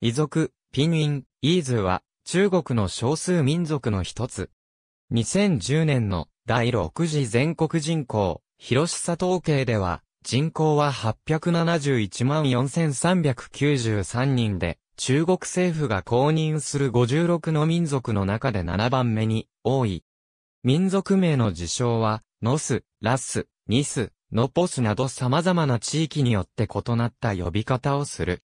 遺族、ピンイン、イーズは、中国の少数民族の一つ。2010年の第6次全国人口、広しさ統計では、人口は871万4393人で、中国政府が公認する56の民族の中で7番目に多い。民族名の事象は、ノス、ラス、ニス、ノポスなど様々な地域によって異なった呼び方をする。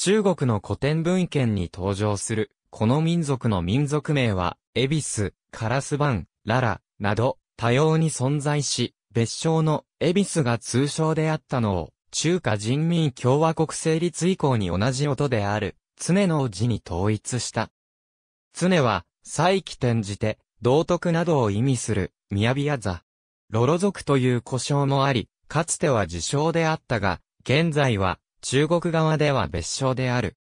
中国の古典文献に登場する、この民族の民族名は、エビス、カラスバン、ララ、など、多様に存在し、別称のエビスが通称であったのを、中華人民共和国成立以降に同じ音である、常の字に統一した。常は、再起転じて、道徳などを意味する、雅ア座。ロロ族という呼称もあり、かつては自称であったが、現在は、中国側では別称である。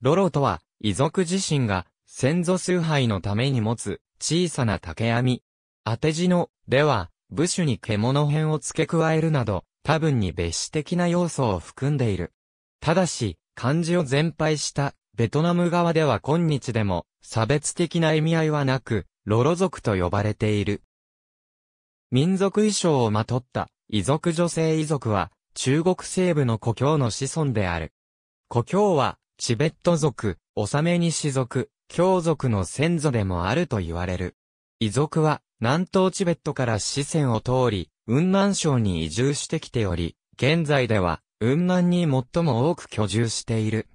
ロロとは、遺族自身が、先祖崇拝のために持つ、小さな竹網。当て字の、では、部首に獣編を付け加えるなど、多分に別視的な要素を含んでいる。ただし、漢字を全廃したベトナム側では今日でも差別的な意味合いはなく、ロロ族と呼ばれている。民族衣装をまとった遺族女性遺族は中国西部の故郷の子孫である。故郷は、チベット族、納めに氏族、京族の先祖でもあると言われる。遺族は、南東チベットから四川を通り、雲南省に移住してきており、現在では、雲南に最も多く居住している。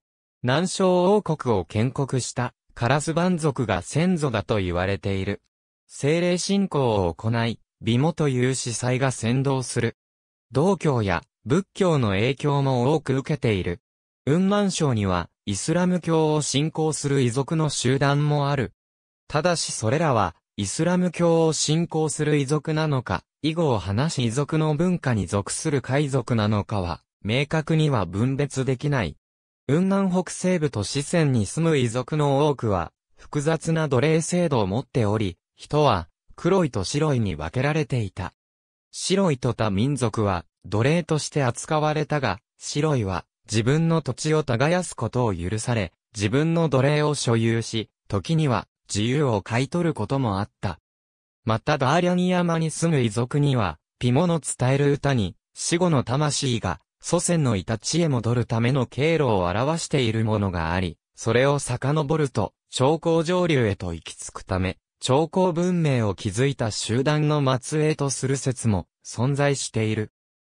南昌王国を建国した、カラスバン族が先祖だと言われている。精霊信仰を行い、美茂という司祭が先導する。道教や仏教の影響も多く受けている。雲南省には、イスラム教を信仰する遺族の集団もある。ただしそれらは、イスラム教を信仰する遺族なのか、以後を話し遺族の文化に属する海賊なのかは、明確には分別できない。雲南北西部と四川に住む遺族の多くは、複雑な奴隷制度を持っており、人は、黒いと白いに分けられていた。白いと他民族は、奴隷として扱われたが、白いは自分の土地を耕すことを許され、自分の奴隷を所有し、時には自由を買い取ることもあった。またダーリャニ山に住む遺族には、ピモの伝える歌に、死後の魂が祖先のいた地へ戻るための経路を表しているものがあり、それを遡ると、長江上流へと行き着くため、長江文明を築いた集団の末裔とする説も存在している。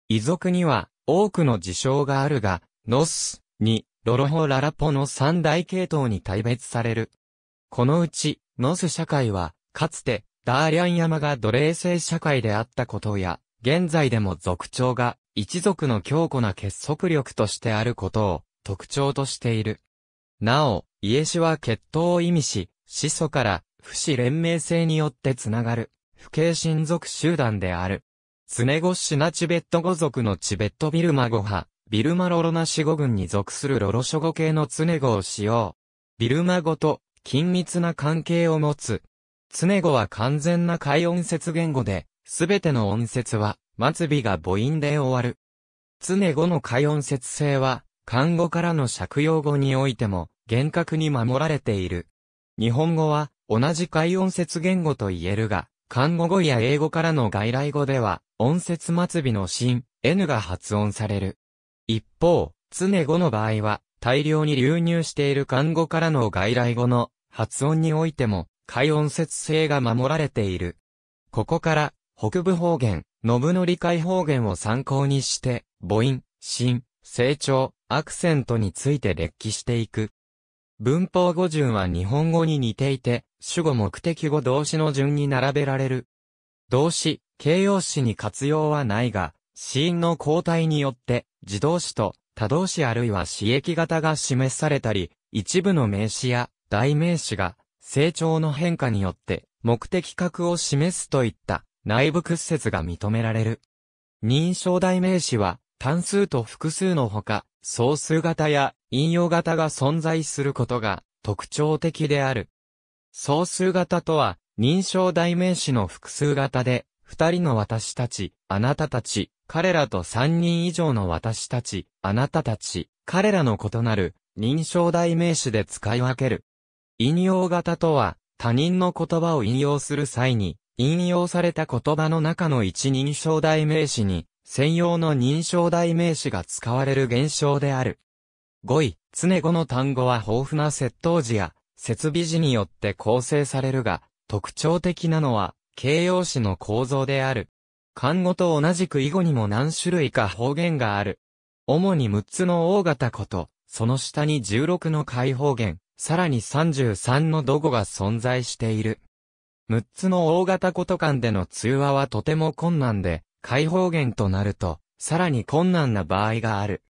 遺族には多くの事象があるが、ノスにロロホ・ララポの三大系統に大別される。このうち、ノス社会は、かつて、ダーリャン山が奴隷制社会であったことや、現在でも族長が一族の強固な結束力としてあることを特徴としている。なお、イエシは血統を意味し、始祖から不死連盟制によってつながる、不敬親族集団である。ツネゴッシナチベット語族のチベットビルマ語派、ビルマロロナシ語群に属するロロ諸語系のツネ語を使用。ビルマ語と緊密な関係を持つ。ツネ語は完全な解音節言語で、すべての音節は、末尾が母音で終わる。ツネ語の解音節性は、漢語からの借用語においても、厳格に守られている。日本語は、同じ解音節言語と言えるが、看護語や英語からの外来語では、音節末尾の新、n が発音される。一方、常語の場合は、大量に流入している看護からの外来語の発音においても、快音節性が守られている。ここから、北部方言、信則解方言を参考にして、母音、新、成長、アクセントについて列記していく。文法語順は日本語に似ていて、主語目的語動詞の順に並べられる。動詞、形容詞に活用はないが、死因の交代によって、自動詞と他動詞あるいは刺激型が示されたり、一部の名詞や代名詞が成長の変化によって目的格を示すといった内部屈折が認められる。認証代名詞は単数と複数のほか、総数型や引用型が存在することが特徴的である。総数型とは、認証代名詞の複数型で、二人の私たち、あなたたち、彼らと三人以上の私たち、あなたたち、彼らの異なる、認証代名詞で使い分ける。引用型とは、他人の言葉を引用する際に、引用された言葉の中の一認証代名詞に、専用の認証代名詞が使われる現象である。5位、常語の単語は豊富な窃盗時や、設備時によって構成されるが、特徴的なのは、形容詞の構造である。漢語と同じく囲碁にも何種類か方言がある。主に6つの大型こと、その下に16の解方言、さらに33の土語が存在している。6つの大型こと間での通話はとても困難で、解方言となると、さらに困難な場合がある。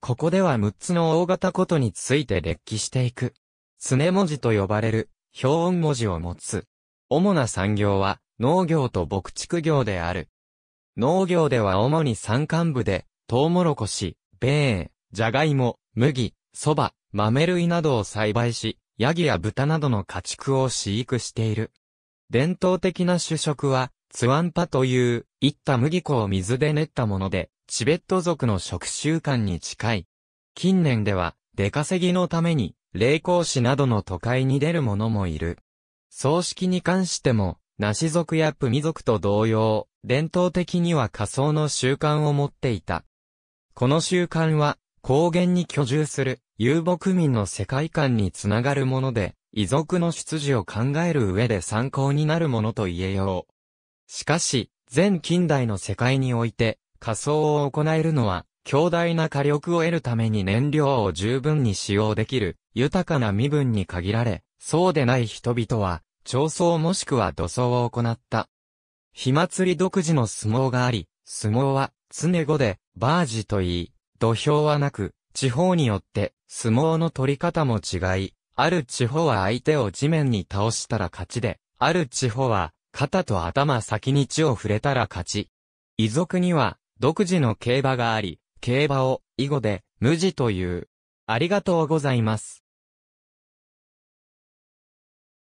ここでは6つの大型ことについて列記していく。すね文字と呼ばれる、標音文字を持つ。主な産業は、農業と牧畜業である。農業では主に山間部で、トウモロコシ、米、ジャガイモ、麦、蕎麦、豆類などを栽培し、ヤギや豚などの家畜を飼育している。伝統的な主食は、ツワンパという、いった麦粉を水で練ったもので、チベット族の食習慣に近い。近年では、出稼ぎのために、霊光師などの都会に出る者もいる。葬式に関しても、ナシ族やプミ族と同様、伝統的には仮想の習慣を持っていた。この習慣は、高原に居住する遊牧民の世界観につながるもので、遺族の出自を考える上で参考になるものと言えよう。しかし、全近代の世界において、仮想を行えるのは、強大な火力を得るために燃料を十分に使用できる、豊かな身分に限られ、そうでない人々は、調装もしくは土葬を行った。火祭り独自の相撲があり、相撲は、常語で、バージと言い、土俵はなく、地方によって、相撲の取り方も違い、ある地方は相手を地面に倒したら勝ちで、ある地方は、肩と頭先に地を触れたら勝ち。遺族には、独自の競馬があり、競馬を、囲碁で、無地という。ありがとうございます。